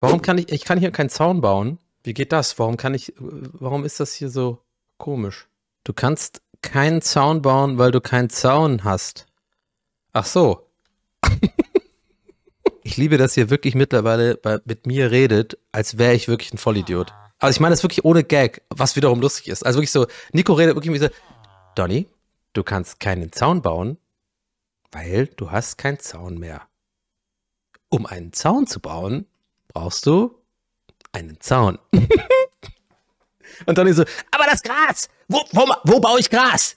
Warum kann ich, ich kann hier keinen Zaun bauen? Wie geht das? Warum kann ich, warum ist das hier so komisch? Du kannst keinen Zaun bauen, weil du keinen Zaun hast. Ach so. ich liebe, dass ihr wirklich mittlerweile bei, mit mir redet, als wäre ich wirklich ein Vollidiot. Also ich meine das wirklich ohne Gag, was wiederum lustig ist. Also wirklich so, Nico redet wirklich wie so, Donny, du kannst keinen Zaun bauen, weil du hast keinen Zaun mehr. Um einen Zaun zu bauen, brauchst du einen Zaun. Und Donny so, aber das Gras, wo, wo, wo baue ich Gras?